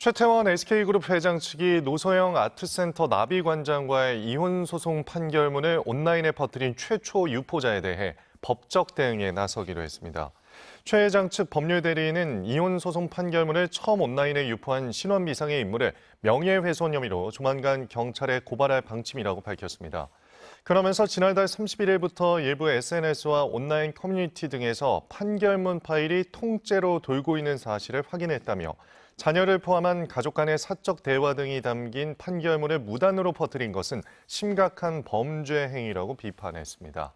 최태원 SK그룹 회장 측이 노서영 아트센터 나비관장과의 이혼 소송 판결문을 온라인에 퍼뜨린 최초 유포자에 대해 법적 대응에 나서기로 했습니다. 최 회장 측 법률 대리인은 이혼 소송 판결문을 처음 온라인에 유포한 신원 미상의 인물을 명예훼손 혐의로 조만간 경찰에 고발할 방침이라고 밝혔습니다. 그러면서 지난달 31일부터 일부 SNS와 온라인 커뮤니티 등에서 판결문 파일이 통째로 돌고 있는 사실을 확인했다며 자녀를 포함한 가족 간의 사적 대화 등이 담긴 판결문을 무단으로 퍼뜨린 것은 심각한 범죄 행위라고 비판했습니다.